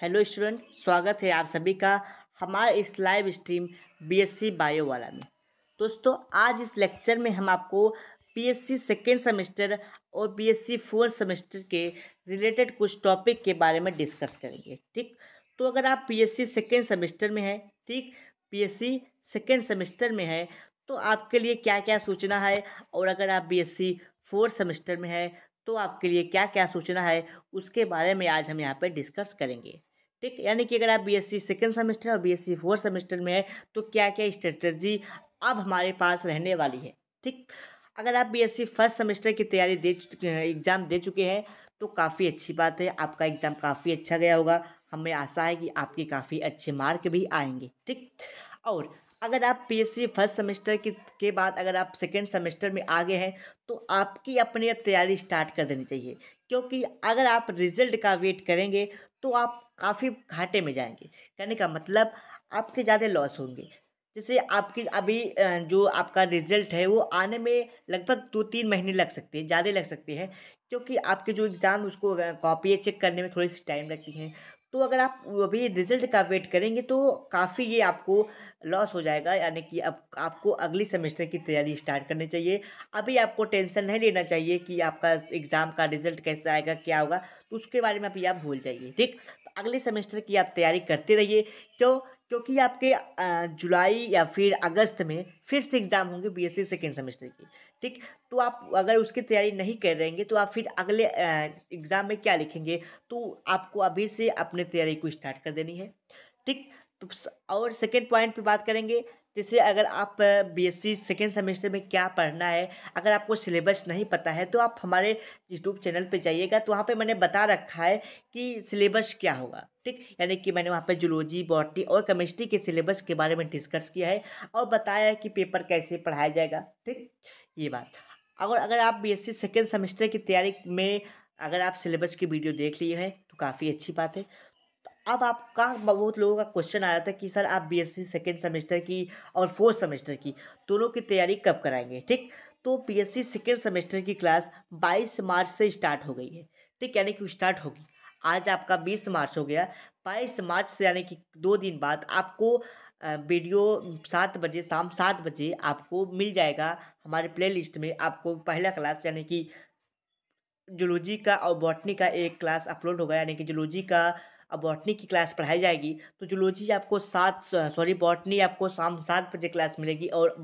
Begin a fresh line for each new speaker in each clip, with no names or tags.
hello student स्वागत है आप सभी का हमारे इस लाइव स्ट्रीम बीएससी बायो वाला में दोस्तों आज इस लेक्चर में हम आपको बीएससी सेकेंड सेमेस्टर और एस फोर्थ सेमेस्टर के रिलेटेड कुछ टॉपिक के बारे में डिस्कस करेंगे ठीक तो अगर आप एस सेकेंड सेमेस्टर में हैं ठीक एस सेकेंड सेमेस्टर में है तो आपके लिए क्या क्या सूचना है और अगर आप बी फोर्थ सेमेस्टर में है तो आपके लिए क्या क्या सूचना है उसके बारे में आज हम यहाँ पर डिस्कस करेंगे ठीक यानी कि अगर आप B S C second semester और B S C fourth semester में है तो क्या क्या स्ट्रेटजी अब हमारे पास रहने वाली है ठीक अगर आप B S C first semester की तैयारी दे एग्ज़ाम दे चुके हैं तो काफ़ी अच्छी बात है आपका एग्ज़ाम काफ़ी अच्छा गया होगा हमें आशा है कि आपके काफ़ी अच्छे मार्क भी आएंगे ठीक और अगर आप पीएससी फर्स्ट सेमेस्टर की के बाद अगर आप सेकेंड सेमेस्टर में आगे हैं तो आपकी अपनी अब तैयारी स्टार्ट कर देनी चाहिए क्योंकि अगर आप रिजल्ट का वेट करेंगे तो आप काफ़ी घाटे में जाएंगे कहने का मतलब आपके ज़्यादा लॉस होंगे जैसे आपकी अभी जो आपका रिजल्ट है वो आने में लगभग दो तीन महीने लग सकते हैं ज़्यादा लग सकते हैं क्योंकि आपके जो एग्ज़ाम उसको कॉपियाँ चेक करने में थोड़ी सी टाइम लगती हैं तो अगर आप अभी रिजल्ट का वेट करेंगे तो काफ़ी ये आपको लॉस हो जाएगा यानी कि अब आपको अगली सेमेस्टर की तैयारी स्टार्ट करनी चाहिए अभी आपको टेंशन नहीं लेना चाहिए कि आपका एग्ज़ाम का रिजल्ट कैसे आएगा क्या होगा तो उसके बारे में अभी आप भूल जाइए ठीक तो अगले सेमेस्टर की आप तैयारी करते रहिए तो क्योंकि आपके जुलाई या फिर अगस्त में फिर से एग्ज़ाम होंगे बीएससी सेकेंड सेमेस्टर की ठीक तो आप अगर उसकी तैयारी नहीं कर रहेंगे तो आप फिर अगले एग्ज़ाम में क्या लिखेंगे तो आपको अभी से अपने तैयारी को स्टार्ट कर देनी है ठीक तो और सेकेंड पॉइंट पे बात करेंगे जैसे अगर आप बीएससी सेकेंड सेमेस्टर में क्या पढ़ना है अगर आपको सिलेबस नहीं पता है तो आप हमारे यूट्यूब चैनल पे जाइएगा तो वहाँ पे मैंने बता रखा है कि सिलेबस क्या होगा ठीक यानी कि मैंने वहाँ पे जुलोजी बॉटनी और केमिस्ट्री के सिलेबस के बारे में डिस्कस किया है और बताया है कि पेपर कैसे पढ़ाया जाएगा ठीक ये बात और अगर आप बी एस सेकेंड सेमेस्टर की तैयारी में अगर आप सिलेबस की वीडियो देख लिए हैं तो काफ़ी अच्छी बात है अब आपका बहुत लोगों का क्वेश्चन आ रहा था कि सर आप बी सी सेकेंड सेमेस्टर की और फोर्थ सेमेस्टर की दोनों की तैयारी कब कराएंगे ठीक तो बी सी सेकेंड सेमेस्टर की क्लास 22 मार्च से स्टार्ट हो गई है ठीक यानी कि स्टार्ट होगी आज आपका 20 मार्च हो गया 22 मार्च से यानी कि दो दिन बाद आपको वीडियो सात बजे शाम सात बजे आपको मिल जाएगा हमारे प्लेलिस्ट में आपको पहला क्लास यानी कि जूलॉजी का और बॉटनी का एक क्लास अपलोड होगा यानी कि जूलॉजी का अब बॉटनी की क्लास पढ़ाई जाएगी तो जुलोजी आपको सात सॉरी बॉटनी आपको शाम सात बजे क्लास मिलेगी और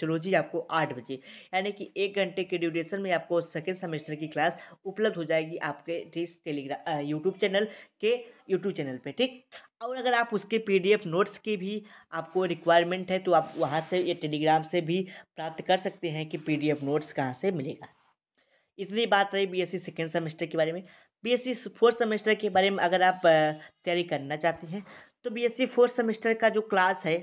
जुलोजी आपको आठ बजे यानी कि एक घंटे के ड्यूरेशन में आपको सेकेंड सेमेस्टर की क्लास उपलब्ध हो जाएगी आपके इस टेलीग्राम यूट्यूब चैनल के यूट्यूब चैनल पर ठीक और अगर आप उसके पीडीएफ नोट्स की भी आपको रिक्वायरमेंट है तो आप वहाँ से या टेलीग्राम से भी प्राप्त कर सकते हैं कि पीडीएफ नोट्स कहाँ से मिलेगा इतनी बात रही बीएससी सेकेंड सेमेस्टर के बारे में बीएससी फोर्थ सेमेस्टर के बारे में अगर आप तैयारी करना चाहते हैं तो बीएससी फोर्थ सेमेस्टर का जो क्लास है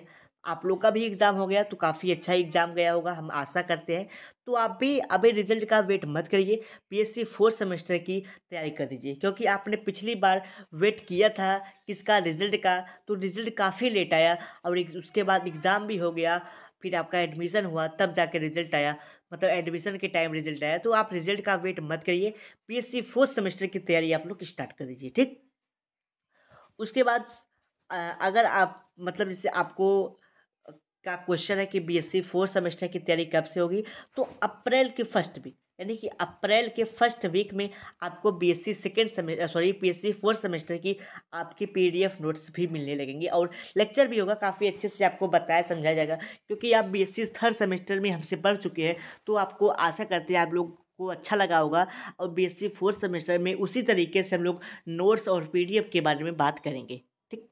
आप लोग का भी एग्ज़ाम हो गया तो काफ़ी अच्छा एग्ज़ाम गया होगा हम आशा करते हैं तो आप भी अभी रिजल्ट का वेट मत करिए पीएससी फोर्थ सेमेस्टर की तैयारी कर दीजिए क्योंकि आपने पिछली बार वेट किया था किसका रिजल्ट का तो रिजल्ट काफ़ी लेट आया और उसके बाद एग्ज़ाम भी हो गया फिर आपका एडमिशन हुआ तब जाके रिजल्ट आया मतलब एडमिशन के टाइम रिजल्ट आया तो आप रिजल्ट का वेट मत करिए पीएससी फोर्थ सेमेस्टर की तैयारी आप लोग स्टार्ट कर दीजिए ठीक उसके बाद अगर आप मतलब जैसे आपको का क्वेश्चन है कि बीएससी फोर्थ सेमेस्टर की तैयारी कब से होगी तो अप्रैल के फर्स्ट वीक यानी कि अप्रैल के फर्स्ट वीक में आपको BSc second semester sorry PSC fourth semester की आपकी पीडीएफ नोट्स भी मिलने लगेंगे और लेक्चर भी होगा काफ़ी अच्छे से आपको बताया समझाया जाएगा क्योंकि आप बीएससी थर्ड सेमेस्टर में हमसे पढ़ चुके हैं तो आपको आशा करते हैं आप लोग को अच्छा लगा होगा और बी फोर्थ सेमेस्टर में उसी तरीके से हम लोग नोट्स और पी के बारे में बात करेंगे ठीक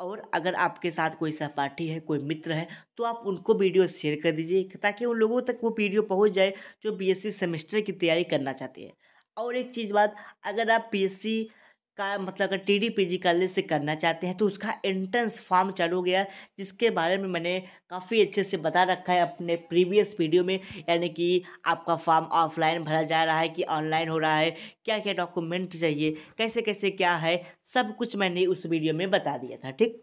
और अगर आपके साथ कोई सहपाठी है कोई मित्र है तो आप उनको वीडियो शेयर कर दीजिए ताकि उन लोगों तक वो वीडियो पहुंच जाए जो बीएससी सेमेस्टर की तैयारी करना चाहते हैं और एक चीज़ बात अगर आप पीएससी का मतलब अगर T D P G college से करना चाहते हैं तो उसका एंट्रेंस फॉर्म चालू हो गया जिसके बारे में मैंने काफ़ी अच्छे से बता रखा है अपने प्रीवियस वीडियो में यानी कि आपका फॉर्म ऑफलाइन भरा जा रहा है कि ऑनलाइन हो रहा है क्या क्या डॉक्यूमेंट चाहिए कैसे कैसे क्या है सब कुछ मैंने उस वीडियो में बता दिया था ठीक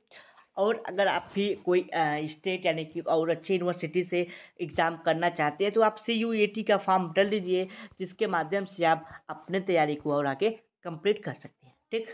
और अगर आप भी कोई स्टेट यानी कि और अच्छी यूनिवर्सिटी से एग्ज़ाम करना चाहते हैं तो आप सी यू ए टी का फॉर्म डल दीजिए जिसके माध्यम से आप अपने तैयारी को और आगे कंप्लीट कर सकते हैं ठीक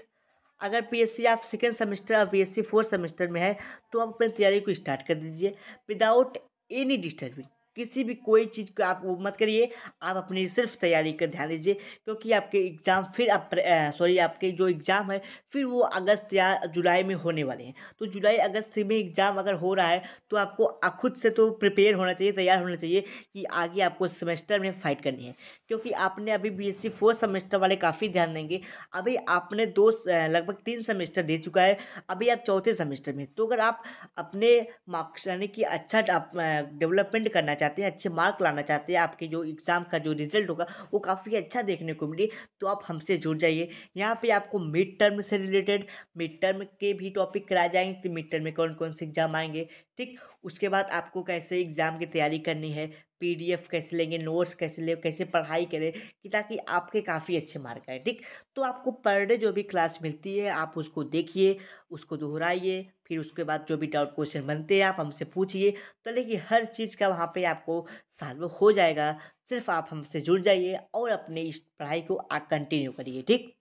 अगर पीएससी आप सेकेंड सेमेस्टर और सी फोर्थ सेमेस्टर में है तो आप अपनी तैयारी को स्टार्ट कर दीजिए विदाउट एनी डिस्टर्बिंग किसी भी कोई चीज़ को आप वो मत करिए आप अपनी सिर्फ तैयारी का ध्यान दीजिए क्योंकि आपके एग्ज़ाम फिर आप सॉरी आपके जो एग्ज़ाम है फिर वो अगस्त या जुलाई में होने वाले हैं तो जुलाई अगस्त में एग्ज़ाम अगर हो रहा है तो आपको खुद से तो प्रिपेयर होना चाहिए तैयार होना चाहिए कि आगे आपको सेमेस्टर में फाइट करनी है क्योंकि आपने अभी बी एस फोर्थ सेमेस्टर वाले काफ़ी ध्यान देंगे अभी आपने दो लगभग तीन सेमेस्टर दे चुका है अभी आप चौथे सेमेस्टर में तो अगर आप अपने मार्क्स यानी कि अच्छा डेवलपमेंट करना चाहते चाहते हैं अच्छे मार्क लाना चाहते हैं आपके जो एग्ज़ाम का जो रिजल्ट होगा वो काफ़ी अच्छा देखने को मिले तो आप हमसे जुड़ जाइए यहाँ पर आपको मिड टर्म से रिलेटेड मिड टर्म के भी टॉपिक कराए जाएंगे कि मिड टर्म में कौन कौन से एग्ज़ाम आएंगे ठीक उसके बाद आपको कैसे एग्ज़ाम की तैयारी करनी है पीडीएफ कैसे लेंगे नोट्स कैसे लें कैसे पढ़ाई करें कि ताकि आपके काफ़ी अच्छे मार्क आए ठीक तो आपको पर डे जो भी क्लास मिलती है आप उसको देखिए उसको दोहराइए फिर उसके बाद जो भी डाउट क्वेश्चन बनते हैं आप हमसे पूछिए तो लेकिन हर चीज़ का वहाँ पे आपको सॉल्व हो जाएगा सिर्फ आप हमसे जुड़ जाइए और अपने इस पढ़ाई को आप कंटिन्यू करिए ठीक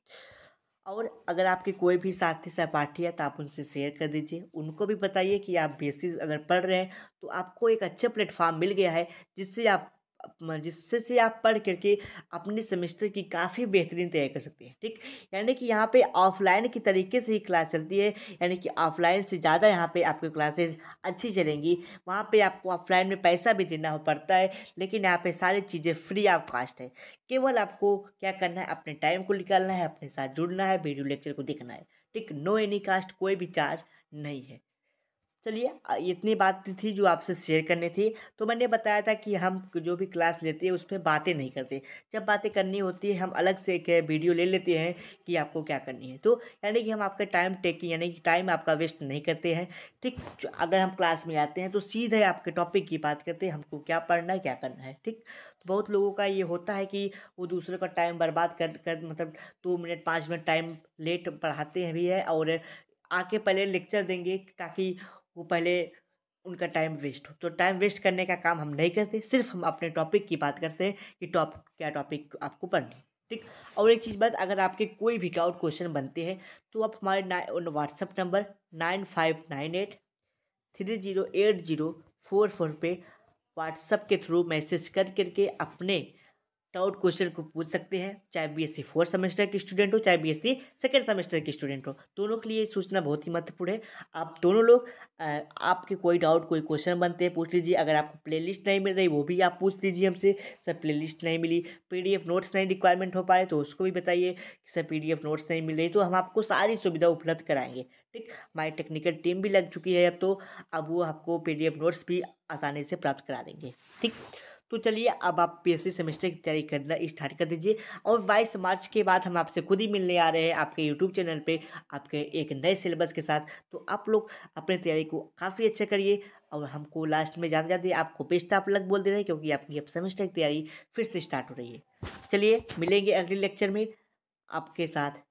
और अगर आपके कोई भी साथी सहपाठी है तो आप उनसे शेयर कर दीजिए उनको भी बताइए कि आप बेसिस अगर पढ़ रहे हैं तो आपको एक अच्छा प्लेटफॉर्म मिल गया है जिससे आप जिससे से आप पढ़ करके अपने सेमेस्टर की काफ़ी बेहतरीन तैयारी कर सकते हैं ठीक यानी कि यहाँ पे ऑफलाइन के तरीके से ही क्लास चलती है यानी कि ऑफलाइन से ज़्यादा यहाँ पे आपके क्लासेज अच्छी चलेंगी वहाँ पे आपको ऑफलाइन में पैसा भी देना हो पड़ता है लेकिन यहाँ पे सारी चीज़ें फ्री ऑफ कास्ट है केवल आपको क्या करना है अपने टाइम को निकालना है अपने साथ जुड़ना है वीडियो लेक्चर को देखना है ठीक नो एनी कास्ट कोई भी चार्ज नहीं है चलिए इतनी बात थी जो आपसे शेयर करनी थी तो मैंने बताया था कि हम जो भी क्लास लेते हैं उस पर बातें नहीं करते जब बातें करनी होती है हम अलग से एक वीडियो ले लेते हैं कि आपको क्या करनी है तो यानी कि हम आपका टाइम टेकिंग यानी कि टाइम आपका वेस्ट नहीं करते हैं ठीक अगर हम क्लास में आते हैं तो सीधे आपके टॉपिक की बात करते हैं हमको क्या पढ़ना है क्या करना है ठीक तो बहुत लोगों का ये होता है कि वो दूसरे का टाइम बर्बाद कर कर मतलब दो मिनट पाँच मिनट टाइम लेट पढ़ाते हैं भी है और आके पहले लेक्चर देंगे ताकि वो पहले उनका टाइम वेस्ट हो तो टाइम वेस्ट करने का काम हम नहीं करते सिर्फ हम अपने टॉपिक की बात करते हैं कि टॉप क्या टॉपिक आपको पढ़नी ठीक और एक चीज़ बात अगर आपके कोई भी डाउट क्वेश्चन बनते हैं तो आप हमारे ना WhatsApp number nine five nine eight three zero eight zero four four पर व्हाट्सअप के थ्रू मैसेज कर करके अपने डाउट तो क्वेश्चन को पूछ सकते हैं चाहे बीएससी फोर्थ सेमेस्टर के स्टूडेंट हो चाहे बीएससी सेकेंड सेमेस्टर के स्टूडेंट हो दोनों के लिए सूचना बहुत ही महत्वपूर्ण है आप दोनों लोग आपके कोई डाउट कोई क्वेश्चन बनते हैं पूछ लीजिए अगर आपको प्लेलिस्ट नहीं मिल रही वो भी आप पूछ लीजिए हमसे सर लिस्ट नहीं मिली एफ नोट्स नहीं रिक्वायरमेंट हो पा रहे तो उसको भी बताइए कि सर एफ नोट्स नहीं मिल रही तो हम आपको सारी सुविधा उपलब्ध कराएंगे ठीक हमारी टेक्निकल टीम भी लग चुकी है अब तो अब वो आपको एफ नोट्स भी आसानी से प्राप्त करा देंगे ठीक तो चलिए अब आप पी e सेमेस्टर की तैयारी करना स्टार्ट कर दीजिए और बाईस मार्च के बाद हम आपसे खुद ही मिलने आ रहे हैं आपके यूट्यूब चैनल पर आपके एक नए सिलेबस के साथ तो आप लोग अपनी तैयारी को काफ़ी अच्छा करिए और हमको लास्ट में जाते जाते आपको बेस्ट आप लग बोल दे रहे हैं क्योंकि आपकी अब सेमेस्टर की तैयारी फिर से स्टार्ट हो रही है चलिए मिलेंगे अगले लेक्चर में आपके साथ